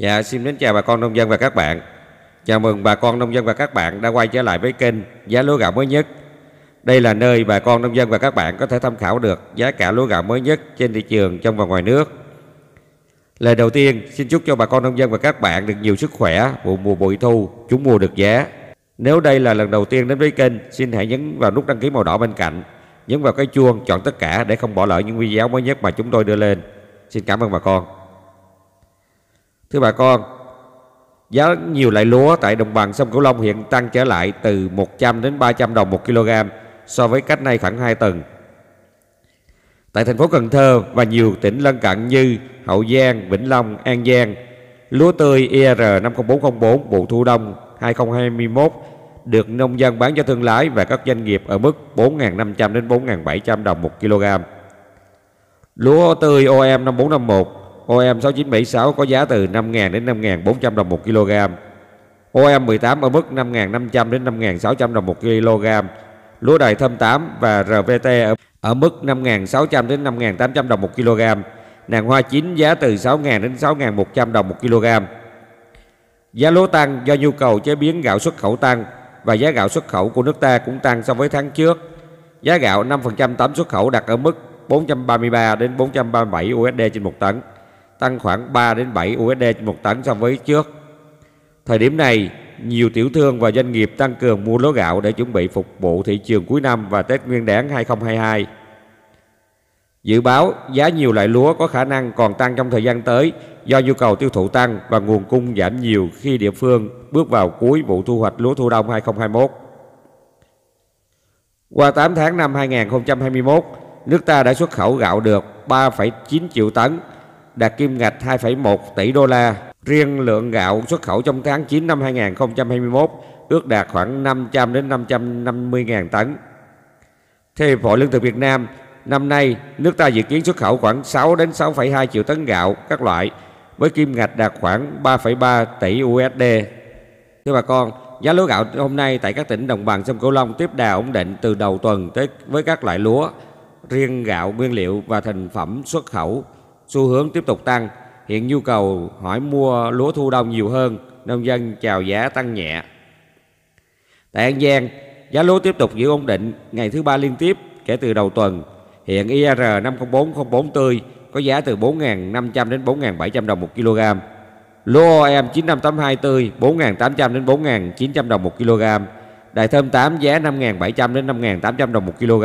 Dạ xin đến chào bà con nông dân và các bạn Chào mừng bà con nông dân và các bạn đã quay trở lại với kênh Giá lúa gạo mới nhất Đây là nơi bà con nông dân và các bạn có thể tham khảo được giá cả lúa gạo mới nhất trên thị trường trong và ngoài nước Lời đầu tiên xin chúc cho bà con nông dân và các bạn được nhiều sức khỏe, vụ mùa bội thu, chúng mua được giá Nếu đây là lần đầu tiên đến với kênh xin hãy nhấn vào nút đăng ký màu đỏ bên cạnh Nhấn vào cái chuông chọn tất cả để không bỏ lỡ những video mới nhất mà chúng tôi đưa lên Xin cảm ơn bà con Thưa bà con, giá nhiều loại lúa tại đồng bằng sông Cửu Long hiện tăng trở lại từ 100 đến 300 đồng một kg so với cách nay khoảng 2 tuần. Tại thành phố Cần Thơ và nhiều tỉnh lân cận như Hậu Giang, Vĩnh Long, An Giang, lúa tươi IR e 50404 vụ thu đông 2021 được nông dân bán cho thương lái và các doanh nghiệp ở mức 4.500 đến 4.700 đồng một kg. Lúa tươi OM 5451 OM 6976 có giá từ 5.000 đến 5.400 đồng 1 kg. OM 18 ở mức 5.500 đến 5.600 đồng 1 kg. Lúa đài thơm 8 và RVT ở, ở mức 5.600 đến 5.800 đồng 1 kg. Nàng hoa chín giá từ 6.000 đến 6.100 đồng 1 kg. Giá lúa tăng do nhu cầu chế biến gạo xuất khẩu tăng và giá gạo xuất khẩu của nước ta cũng tăng so với tháng trước. Giá gạo 5% tấm xuất khẩu đặt ở mức 433 đến 437 USD trên 1 tấn tăng khoảng 3 đến 7 USD một tấn so với trước. Thời điểm này, nhiều tiểu thương và doanh nghiệp tăng cường mua lúa gạo để chuẩn bị phục vụ thị trường cuối năm và Tết Nguyên đán 2022. Dự báo giá nhiều loại lúa có khả năng còn tăng trong thời gian tới do nhu cầu tiêu thụ tăng và nguồn cung giảm nhiều khi địa phương bước vào cuối vụ thu hoạch lúa thu đông 2021. Qua 8 tháng năm 2021, nước ta đã xuất khẩu gạo được 3,9 triệu tấn, đạt kim ngạch 2,1 tỷ đô la. Riêng lượng gạo xuất khẩu trong tháng 9 năm 2021 ước đạt khoảng 500 đến 550 ngàn tấn. Theo Hiệp hội Lương thực Việt Nam, năm nay nước ta dự kiến xuất khẩu khoảng 6 đến 6,2 triệu tấn gạo các loại với kim ngạch đạt khoảng 3,3 tỷ USD. Thưa bà con, giá lúa gạo hôm nay tại các tỉnh đồng bằng sông Cửu Long tiếp đà ổn định từ đầu tuần tới với các loại lúa, riêng gạo nguyên liệu và thành phẩm xuất khẩu xu hướng tiếp tục tăng. Hiện nhu cầu hỏi mua lúa thu đông nhiều hơn, nông dân chào giá tăng nhẹ. Tại An Giang, giá lúa tiếp tục giữ ổn định ngày thứ ba liên tiếp kể từ đầu tuần. Hiện IR 50404 tươi có giá từ 4.500 đến 4.700 đồng một kg. Lúa OM 9582 tươi 4.800 đến 4.900 đồng một kg. Đại thơm 8 giá 5.700 đến 5.800 đồng một kg.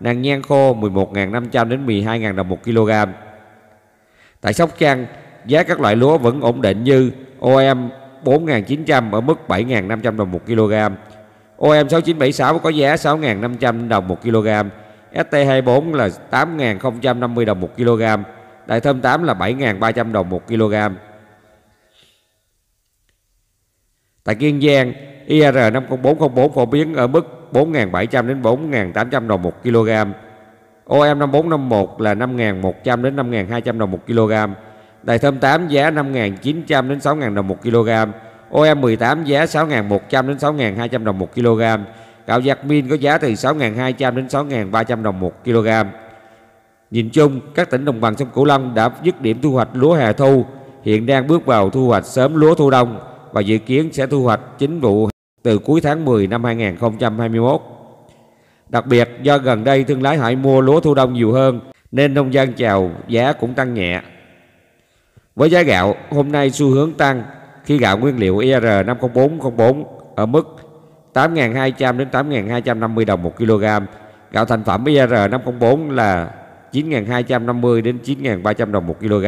nàng nhan khô 11.500 đến 12.000 đồng 1 kg. Tại Sóc Trăng, giá các loại lúa vẫn ổn định như OM 4.900 ở mức 7.500 đồng 1 kg. OM 6976 có giá 6.500 đồng 1 kg. ST24 là 8.050 đồng 1 kg. Đại thơm 8 là 7.300 đồng 1 kg. Tại Kiên Giang, IR 50404 phổ biến ở mức 4.700 đến 4.800 đồng 1 kg. OM 5451 là 5.100 đến 5.200 đồng 1 kg. Đài thơm 8 giá 5.900 đến 6.000 đồng 1 kg. OM 18 giá 6.100 đến 6.200 đồng 1 kg. Gạo giặc min có giá từ 6.200 đến 6.300 đồng 1 kg. Nhìn chung, các tỉnh đồng bằng sông Cửu Long đã dứt điểm thu hoạch lúa hè thu, hiện đang bước vào thu hoạch sớm lúa thu đông và dự kiến sẽ thu hoạch chính vụ từ cuối tháng 10 năm 2021. Đặc biệt do gần đây thương lái hỏi mua lúa thu đông nhiều hơn nên nông dân chào giá cũng tăng nhẹ. Với giá gạo, hôm nay xu hướng tăng khi gạo nguyên liệu IR e 50404 ở mức 8.200 đến 8.250 đồng 1 kg, gạo thành phẩm IR e 504 là 9.250 đến 9.300 đồng 1 kg.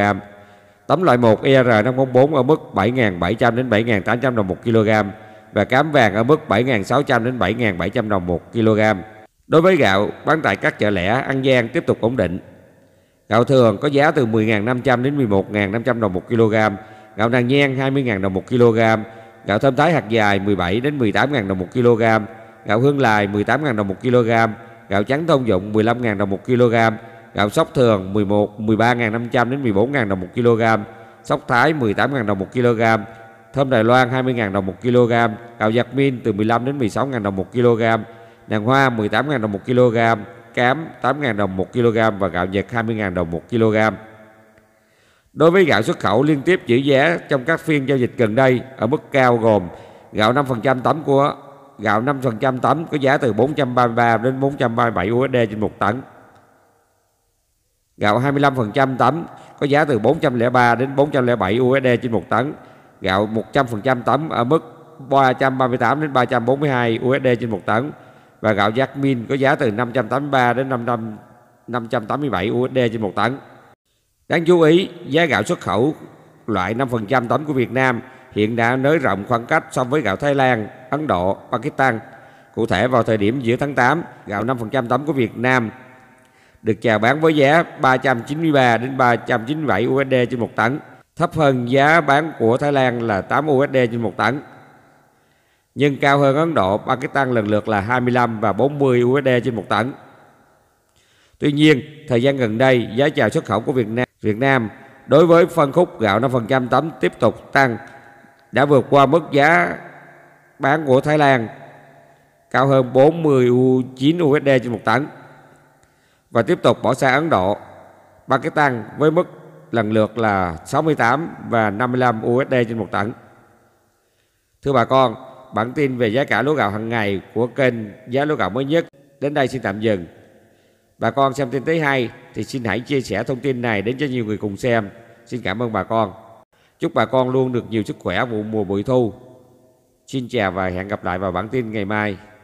Tấm loại 1 IR 504 ở mức 7.700 đến 7.800 đồng 1 kg và cám vàng ở mức 7.600 đến 7.700 đồng 1 kg. Đối với gạo bán tại các chợ lẻ, An Giang tiếp tục ổn định. Gạo thường có giá từ 10.500 đến 11.500 đồng 1 kg, gạo nàng nhen 20.000 đồng 1 kg, gạo thơm thái hạt dài 17 đến 18.000 đồng 1 kg, gạo hương lài 18.000 đồng 1 kg, gạo trắng thông dụng 15.000 đồng 1 kg, gạo sóc thường 11 13.500 đến 14.000 đồng 1 kg, sóc thái 18.000 đồng 1 kg, thơm Đài Loan 20.000 đồng 1 kg, gạo giặc min từ 15 đến 16.000 đồng 1 kg, nàng hoa 18.000 đồng 1 kg, cám 8.000 đồng 1 kg và gạo Nhật 20.000 đồng 1 kg. Đối với gạo xuất khẩu liên tiếp giữ giá trong các phiên giao dịch gần đây ở mức cao gồm gạo 5% tấm của gạo 5% tấm có giá từ 433 đến 437 USD trên 1 tấn. Gạo 25% tấm có giá từ 403 đến 407 USD trên 1 tấn gạo 100% tấm ở mức 338 đến 342 USD trên một tấn và gạo Jasmine có giá từ 583 đến 500, 587 USD trên một tấn. Đáng chú ý, giá gạo xuất khẩu loại 5% tấm của Việt Nam hiện đã nới rộng khoảng cách so với gạo Thái Lan, Ấn Độ, Pakistan. Cụ thể vào thời điểm giữa tháng 8, gạo 5% tấm của Việt Nam được chào bán với giá 393 đến 397 USD trên một tấn thấp hơn giá bán của Thái Lan là 8 USD trên một tấn, nhưng cao hơn Ấn Độ, Pakistan lần lượt là 25 và 40 USD trên một tấn. Tuy nhiên, thời gian gần đây, giá chào xuất khẩu của Việt Nam Việt Nam đối với phân khúc gạo 5% tấm tiếp tục tăng đã vượt qua mức giá bán của Thái Lan cao hơn 49 USD trên một tấn và tiếp tục bỏ xa Ấn Độ, Pakistan với mức lần lượt là 68 và 55 USD trên một tấn. Thưa bà con, bản tin về giá cả lúa gạo hàng ngày của kênh Giá Lúa Gạo mới nhất đến đây xin tạm dừng. Bà con xem tin thứ hai thì xin hãy chia sẻ thông tin này đến cho nhiều người cùng xem. Xin cảm ơn bà con. Chúc bà con luôn được nhiều sức khỏe vụ mùa bội thu. Xin chào và hẹn gặp lại vào bản tin ngày mai.